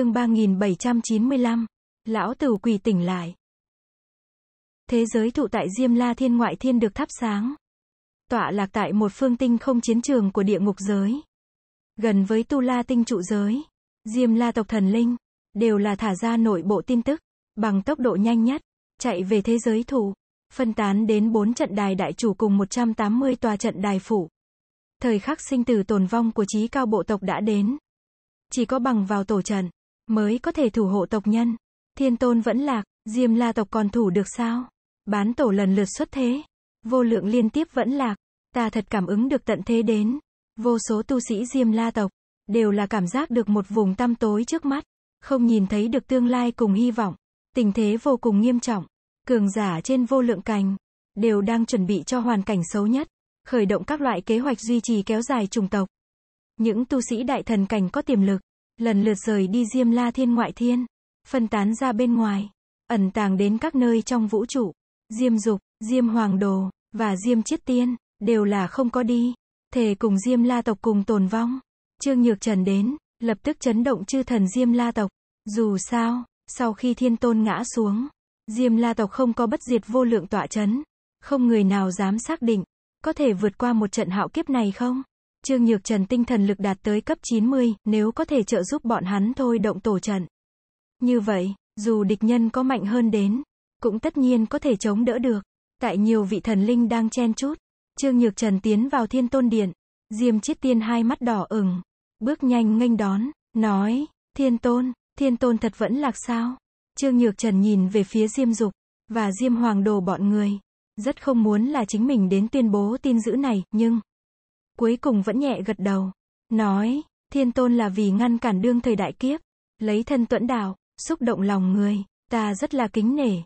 chương 3795. Lão tử quỳ tỉnh lại. Thế giới thụ tại Diêm La Thiên Ngoại Thiên được thắp sáng. Tọa lạc tại một phương tinh không chiến trường của địa ngục giới. Gần với Tu La tinh trụ giới. Diêm La tộc thần linh. Đều là thả ra nội bộ tin tức. Bằng tốc độ nhanh nhất. Chạy về thế giới thụ. Phân tán đến bốn trận đài đại chủ cùng 180 tòa trận đài phủ. Thời khắc sinh tử tồn vong của trí cao bộ tộc đã đến. Chỉ có bằng vào tổ trận mới có thể thủ hộ tộc nhân. Thiên tôn vẫn lạc, Diêm La tộc còn thủ được sao? Bán tổ lần lượt xuất thế, vô lượng liên tiếp vẫn lạc, ta thật cảm ứng được tận thế đến. Vô số tu sĩ Diêm La tộc, đều là cảm giác được một vùng tăm tối trước mắt, không nhìn thấy được tương lai cùng hy vọng. Tình thế vô cùng nghiêm trọng, cường giả trên vô lượng cành, đều đang chuẩn bị cho hoàn cảnh xấu nhất, khởi động các loại kế hoạch duy trì kéo dài chủng tộc. Những tu sĩ đại thần cảnh có tiềm lực, lần lượt rời đi Diêm La Thiên ngoại thiên, phân tán ra bên ngoài, ẩn tàng đến các nơi trong vũ trụ. Diêm Dục, Diêm Hoàng Đồ và Diêm Chiết Tiên đều là không có đi, thề cùng Diêm La tộc cùng tồn vong. Trương Nhược Trần đến, lập tức chấn động chư thần Diêm La tộc. Dù sao, sau khi Thiên Tôn ngã xuống, Diêm La tộc không có bất diệt vô lượng tọa chấn, không người nào dám xác định có thể vượt qua một trận hạo kiếp này không? Trương Nhược Trần tinh thần lực đạt tới cấp 90, nếu có thể trợ giúp bọn hắn thôi động tổ trận. Như vậy, dù địch nhân có mạnh hơn đến, cũng tất nhiên có thể chống đỡ được. Tại nhiều vị thần linh đang chen chút, Trương Nhược Trần tiến vào thiên tôn điện. Diêm chiết tiên hai mắt đỏ ửng, bước nhanh nghênh đón, nói, thiên tôn, thiên tôn thật vẫn lạc sao? Trương Nhược Trần nhìn về phía Diêm Dục, và Diêm Hoàng đồ bọn người. Rất không muốn là chính mình đến tuyên bố tin dữ này, nhưng, cuối cùng vẫn nhẹ gật đầu. Nói, thiên tôn là vì ngăn cản đương thời đại kiếp, lấy thân tuẫn đạo, xúc động lòng người, ta rất là kính nể,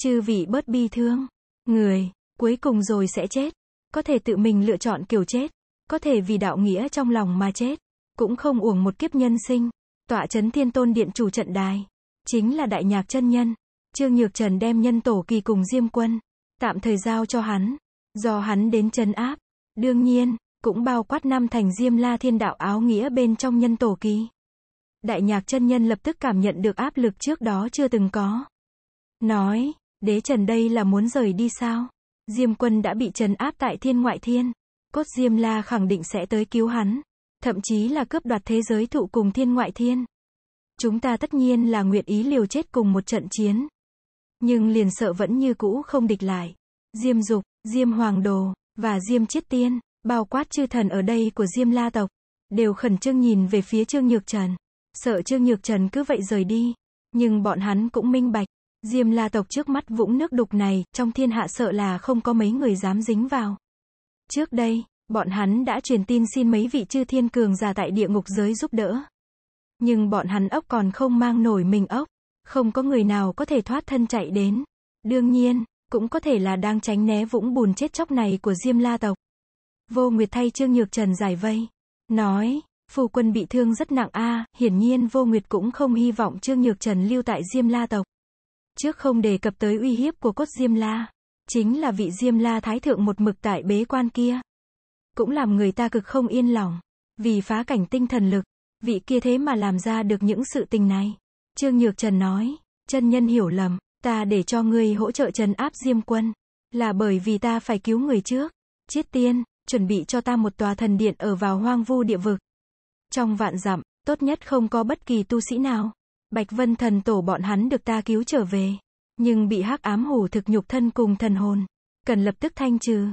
chư vị bớt bi thương, người, cuối cùng rồi sẽ chết, có thể tự mình lựa chọn kiểu chết, có thể vì đạo nghĩa trong lòng mà chết, cũng không uổng một kiếp nhân sinh, tọa chấn thiên tôn điện chủ trận đài, chính là đại nhạc chân nhân, Trương Nhược Trần đem nhân tổ kỳ cùng Diêm Quân, tạm thời giao cho hắn, do hắn đến trấn áp, đương nhiên, cũng bao quát năm thành Diêm La Thiên Đạo áo nghĩa bên trong nhân tổ ký. Đại nhạc chân nhân lập tức cảm nhận được áp lực trước đó chưa từng có. Nói, đế trần đây là muốn rời đi sao? Diêm quân đã bị trần áp tại thiên ngoại thiên. Cốt Diêm La khẳng định sẽ tới cứu hắn. Thậm chí là cướp đoạt thế giới thụ cùng thiên ngoại thiên. Chúng ta tất nhiên là nguyện ý liều chết cùng một trận chiến. Nhưng liền sợ vẫn như cũ không địch lại. Diêm dục, Diêm hoàng đồ, và Diêm chiết tiên bao quát chư thần ở đây của Diêm La tộc, đều khẩn trương nhìn về phía Trương Nhược Trần, sợ Trương Nhược Trần cứ vậy rời đi, nhưng bọn hắn cũng minh bạch, Diêm La tộc trước mắt vũng nước đục này, trong thiên hạ sợ là không có mấy người dám dính vào. Trước đây, bọn hắn đã truyền tin xin mấy vị chư thiên cường giả tại địa ngục giới giúp đỡ. Nhưng bọn hắn ốc còn không mang nổi mình ốc, không có người nào có thể thoát thân chạy đến. Đương nhiên, cũng có thể là đang tránh né vũng bùn chết chóc này của Diêm La tộc, Vô Nguyệt thay Trương Nhược Trần giải vây. Nói, phu quân bị thương rất nặng a hiển nhiên Vô Nguyệt cũng không hy vọng Trương Nhược Trần lưu tại Diêm La tộc. Trước không đề cập tới uy hiếp của cốt Diêm La, chính là vị Diêm La thái thượng một mực tại bế quan kia. Cũng làm người ta cực không yên lòng, vì phá cảnh tinh thần lực, vị kia thế mà làm ra được những sự tình này. Trương Nhược Trần nói, chân nhân hiểu lầm, ta để cho ngươi hỗ trợ trần áp Diêm quân, là bởi vì ta phải cứu người trước. Chiết tiên, chuẩn bị cho ta một tòa thần điện ở vào hoang vu địa vực. Trong vạn dặm, tốt nhất không có bất kỳ tu sĩ nào. Bạch Vân thần tổ bọn hắn được ta cứu trở về, nhưng bị hắc ám hủ thực nhục thân cùng thần hồn, cần lập tức thanh trừ.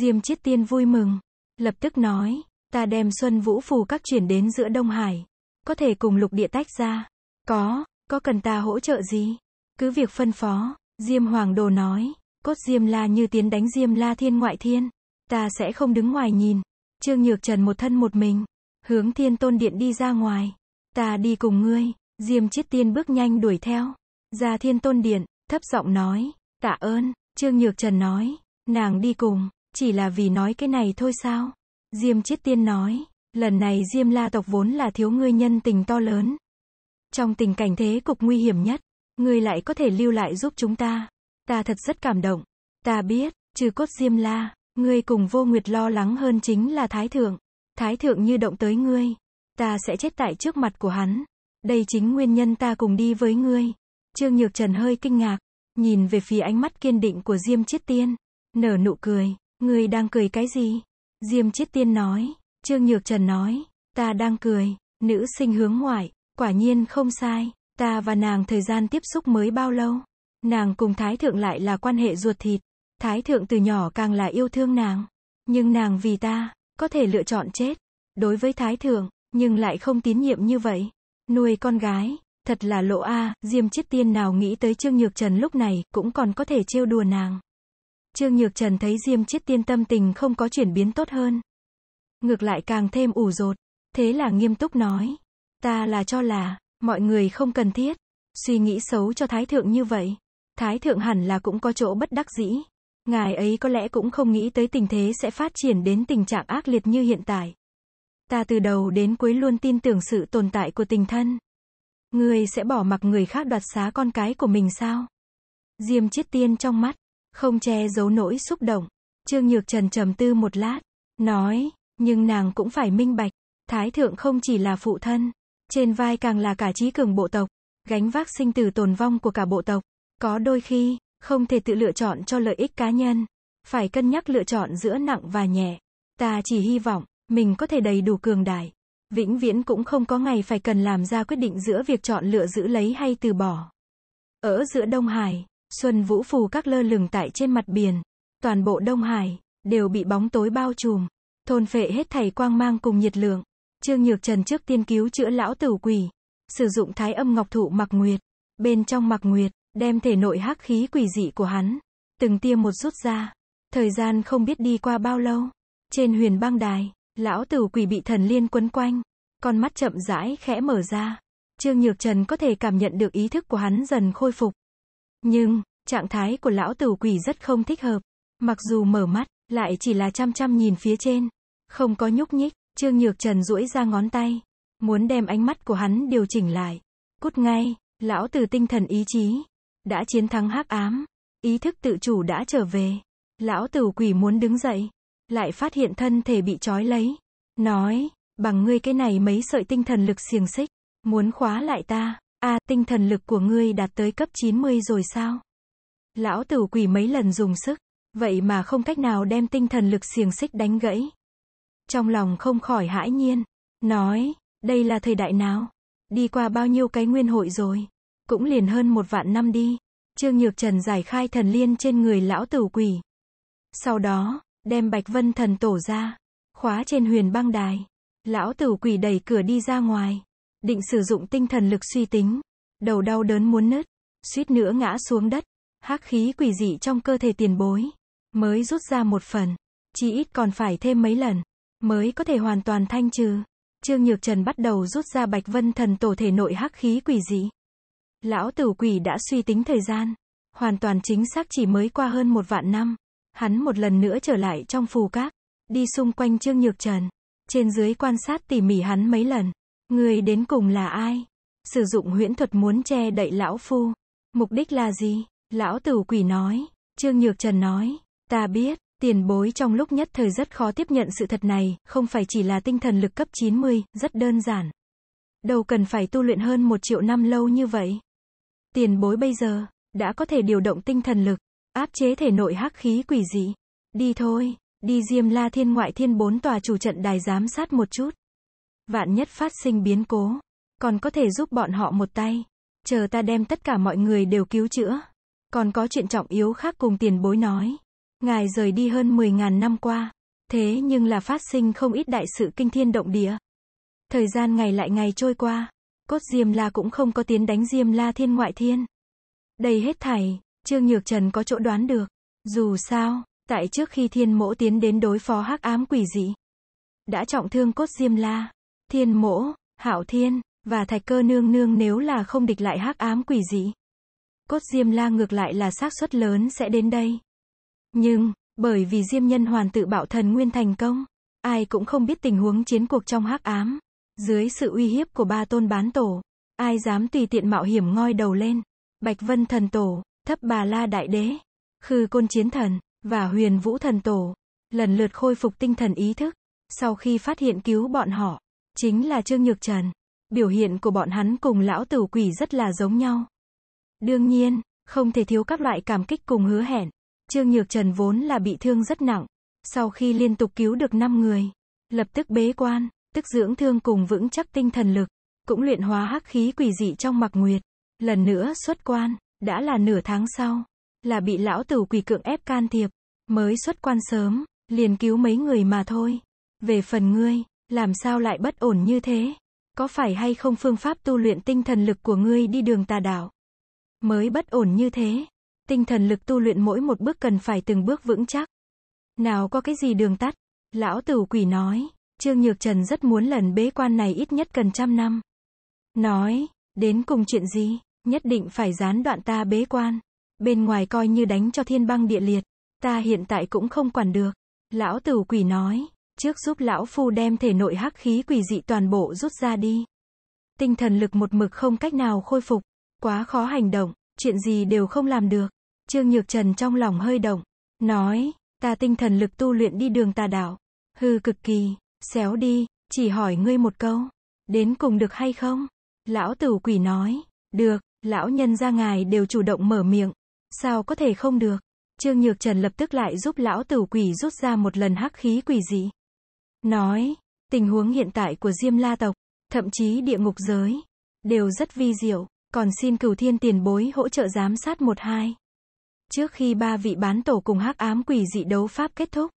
Diêm Chiết Tiên vui mừng, lập tức nói, ta đem Xuân Vũ phù các chuyển đến giữa Đông Hải, có thể cùng lục địa tách ra. Có, có cần ta hỗ trợ gì? Cứ việc phân phó, Diêm Hoàng Đồ nói, cốt Diêm La như tiến đánh Diêm La Thiên ngoại thiên. Ta sẽ không đứng ngoài nhìn. Trương Nhược Trần một thân một mình. Hướng thiên tôn điện đi ra ngoài. Ta đi cùng ngươi. Diêm chiết tiên bước nhanh đuổi theo. Ra thiên tôn điện, thấp giọng nói. Tạ ơn, Trương Nhược Trần nói. Nàng đi cùng, chỉ là vì nói cái này thôi sao? Diêm chiết tiên nói. Lần này Diêm la tộc vốn là thiếu ngươi nhân tình to lớn. Trong tình cảnh thế cục nguy hiểm nhất, ngươi lại có thể lưu lại giúp chúng ta. Ta thật rất cảm động. Ta biết, trừ cốt Diêm la, Ngươi cùng vô nguyệt lo lắng hơn chính là thái thượng. Thái thượng như động tới ngươi. Ta sẽ chết tại trước mặt của hắn. Đây chính nguyên nhân ta cùng đi với ngươi. Trương Nhược Trần hơi kinh ngạc. Nhìn về phía ánh mắt kiên định của Diêm Chiết Tiên. Nở nụ cười. Ngươi đang cười cái gì? Diêm Chiết Tiên nói. Trương Nhược Trần nói. Ta đang cười. Nữ sinh hướng ngoại. Quả nhiên không sai. Ta và nàng thời gian tiếp xúc mới bao lâu? Nàng cùng Thái Thượng lại là quan hệ ruột thịt. Thái thượng từ nhỏ càng là yêu thương nàng. Nhưng nàng vì ta, có thể lựa chọn chết. Đối với thái thượng, nhưng lại không tín nhiệm như vậy. Nuôi con gái, thật là lộ a, Diêm Chiết Tiên nào nghĩ tới Trương Nhược Trần lúc này, cũng còn có thể trêu đùa nàng. Trương Nhược Trần thấy Diêm Chiết Tiên tâm tình không có chuyển biến tốt hơn. Ngược lại càng thêm ủ rột, thế là nghiêm túc nói. Ta là cho là, mọi người không cần thiết, suy nghĩ xấu cho Thái Thượng như vậy. Thái Thượng hẳn là cũng có chỗ bất đắc dĩ. Ngài ấy có lẽ cũng không nghĩ tới tình thế sẽ phát triển đến tình trạng ác liệt như hiện tại. Ta từ đầu đến cuối luôn tin tưởng sự tồn tại của tình thân. Ngươi sẽ bỏ mặc người khác đoạt xá con cái của mình sao? Diêm chiết tiên trong mắt, không che giấu nỗi xúc động. Trương Nhược Trần trầm tư một lát, nói, nhưng nàng cũng phải minh bạch, Thái Thượng không chỉ là phụ thân, trên vai càng là cả trí cường bộ tộc, gánh vác sinh tử tồn vong của cả bộ tộc. Có đôi khi, không thể tự lựa chọn cho lợi ích cá nhân. Phải cân nhắc lựa chọn giữa nặng và nhẹ. Ta chỉ hy vọng, mình có thể đầy đủ cường đại. Vĩnh viễn cũng không có ngày phải cần làm ra quyết định giữa việc chọn lựa giữ lấy hay từ bỏ. Ở giữa Đông Hải, Xuân Vũ Phù các lơ lửng tại trên mặt biển. Toàn bộ Đông Hải, đều bị bóng tối bao trùm. Thôn phệ hết thảy quang mang cùng nhiệt lượng. Trương Nhược Trần trước tiên cứu chữa lão tử quỷ. Sử dụng thái âm ngọc thụ mặc nguyệt. Bên trong mặc nguyệt, đem thể nội hắc khí quỷ dị của hắn, từng tia một rút ra. Thời gian không biết đi qua bao lâu. Trên huyền băng đài, lão tử quỷ bị thần liên quấn quanh, con mắt chậm rãi khẽ mở ra. Trương Nhược Trần có thể cảm nhận được ý thức của hắn dần khôi phục. Nhưng, trạng thái của lão tử quỷ rất không thích hợp. Mặc dù mở mắt, lại chỉ là chăm chăm nhìn phía trên. Không có nhúc nhích, Trương Nhược Trần duỗi ra ngón tay. Muốn đem ánh mắt của hắn điều chỉnh lại. Cút ngay, lão tử tinh thần ý chí đã chiến thắng hắc ám, ý thức tự chủ đã trở về. Lão tử quỷ muốn đứng dậy, lại phát hiện thân thể bị trói lấy. Nói, bằng ngươi cái này mấy sợi tinh thần lực xiềng xích, muốn khóa lại ta. a à, tinh thần lực của ngươi đạt tới cấp 90 rồi sao? Lão tử quỷ mấy lần dùng sức, vậy mà không cách nào đem tinh thần lực xiềng xích đánh gãy. Trong lòng không khỏi hãi nhiên, nói, đây là thời đại nào? Đi qua bao nhiêu cái nguyên hội rồi? cũng liền hơn một vạn năm đi. Trương Nhược Trần giải khai thần liên trên người lão tử quỷ. Sau đó, đem Bạch Vân thần tổ ra, khóa trên huyền băng đài. Lão tử quỷ đẩy cửa đi ra ngoài, định sử dụng tinh thần lực suy tính. Đầu đau đớn muốn nứt, suýt nữa ngã xuống đất. Hắc khí quỷ dị trong cơ thể tiền bối, mới rút ra một phần, chỉ ít còn phải thêm mấy lần, mới có thể hoàn toàn thanh trừ. Trương Nhược Trần bắt đầu rút ra Bạch Vân thần tổ thể nội hắc khí quỷ dị. Lão tử quỷ đã suy tính thời gian. Hoàn toàn chính xác chỉ mới qua hơn một vạn năm. Hắn một lần nữa trở lại trong phù cát. Đi xung quanh Trương Nhược Trần. Trên dưới quan sát tỉ mỉ hắn mấy lần. Người đến cùng là ai? Sử dụng huyễn thuật muốn che đậy lão phu. Mục đích là gì? Lão tử quỷ nói. Trương Nhược Trần nói. Ta biết. Tiền bối trong lúc nhất thời rất khó tiếp nhận sự thật này, không phải chỉ là tinh thần lực cấp 90, rất đơn giản. Đâu cần phải tu luyện hơn một triệu năm lâu như vậy. Tiền bối bây giờ, đã có thể điều động tinh thần lực, áp chế thể nội hắc khí quỷ dị. Đi thôi, đi Diêm La Thiên ngoại thiên bốn tòa chủ trận đài giám sát một chút. Vạn nhất phát sinh biến cố, còn có thể giúp bọn họ một tay. Chờ ta đem tất cả mọi người đều cứu chữa. Còn có chuyện trọng yếu khác cùng tiền bối nói. Ngài rời đi hơn 10.000 năm qua. Thế nhưng là phát sinh không ít đại sự kinh thiên động địa. Thời gian ngày lại ngày trôi qua. Cốt Diêm La cũng không có tiến đánh Diêm La Thiên ngoại thiên. Đây hết thảy, Trương Nhược Trần có chỗ đoán được. Dù sao, tại trước khi Thiên Mỗ tiến đến đối phó hắc ám quỷ dị, đã trọng thương Cốt Diêm La, Thiên Mỗ, Hạo Thiên và Thạch Cơ nương nương nếu là không địch lại hắc ám quỷ dị, Cốt Diêm La ngược lại là xác suất lớn sẽ đến đây. Nhưng, bởi vì Diêm Nhân Hoàn tự bạo thần nguyên thành công, ai cũng không biết tình huống chiến cuộc trong hắc ám. Dưới sự uy hiếp của ba tôn bán tổ, ai dám tùy tiện mạo hiểm ngoi đầu lên. Bạch Vân Thần Tổ, Thấp Bà La Đại Đế, Khư Côn Chiến Thần, và Huyền Vũ Thần Tổ, lần lượt khôi phục tinh thần ý thức. Sau khi phát hiện cứu bọn họ, chính là Trương Nhược Trần. Biểu hiện của bọn hắn cùng lão tử quỷ rất là giống nhau. Đương nhiên, không thể thiếu các loại cảm kích cùng hứa hẹn. Trương Nhược Trần vốn là bị thương rất nặng. Sau khi liên tục cứu được 5 người, lập tức bế quan, tức dưỡng thương cùng vững chắc tinh thần lực, cũng luyện hóa hắc khí quỷ dị trong mặc nguyệt. Lần nữa xuất quan, đã là nửa tháng sau, là bị lão tử quỷ cưỡng ép can thiệp, mới xuất quan sớm, liền cứu mấy người mà thôi. Về phần ngươi, làm sao lại bất ổn như thế? Có phải hay không phương pháp tu luyện tinh thần lực của ngươi đi đường tà đạo? Mới bất ổn như thế. Tinh thần lực tu luyện mỗi một bước cần phải từng bước vững chắc. Nào có cái gì đường tắt? Lão tử quỷ nói. Trương Nhược Trần rất muốn lần bế quan này ít nhất cần trăm năm. Nói, đến cùng chuyện gì, nhất định phải gián đoạn ta bế quan. Bên ngoài coi như đánh cho thiên băng địa liệt, ta hiện tại cũng không quản được. Lão tử quỷ nói, trước giúp lão phu đem thể nội hắc khí quỷ dị toàn bộ rút ra đi. Tinh thần lực một mực không cách nào khôi phục, quá khó hành động, chuyện gì đều không làm được. Trương Nhược Trần trong lòng hơi động, nói, ta tinh thần lực tu luyện đi đường tà đạo, hư cực kỳ, Xéo đi, chỉ hỏi ngươi một câu. Đến cùng được hay không? Lão tử quỷ nói. Được, lão nhân ra ngài đều chủ động mở miệng. Sao có thể không được? Trương Nhược Trần lập tức lại giúp lão tử quỷ rút ra một lần hắc khí quỷ dị. Nói, tình huống hiện tại của Diêm La tộc, thậm chí địa ngục giới, đều rất vi diệu, còn xin cửu thiên tiền bối hỗ trợ giám sát một hai. Trước khi ba vị bán tổ cùng hắc ám quỷ dị đấu pháp kết thúc,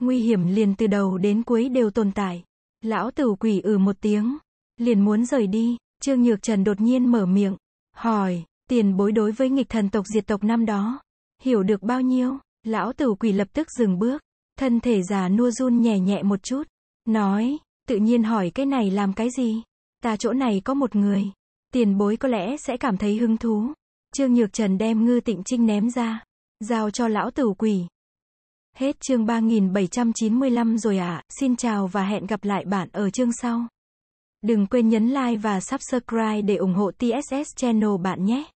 Nguy hiểm liền từ đầu đến cuối đều tồn tại. Lão tử quỷ ừ một tiếng. Liền muốn rời đi. Trương Nhược Trần đột nhiên mở miệng. Hỏi, tiền bối đối với nghịch thần tộc diệt tộc năm đó. Hiểu được bao nhiêu? Lão tử quỷ lập tức dừng bước. Thân thể già nua run nhẹ nhẹ một chút. Nói, tự nhiên hỏi cái này làm cái gì? Ta chỗ này có một người. Tiền bối có lẽ sẽ cảm thấy hứng thú. Trương Nhược Trần đem ngư tịnh trinh ném ra. Giao cho lão tử quỷ. Hết chương 3795 rồi ạ, à. xin chào và hẹn gặp lại bạn ở chương sau. Đừng quên nhấn like và subscribe để ủng hộ TSS Channel bạn nhé.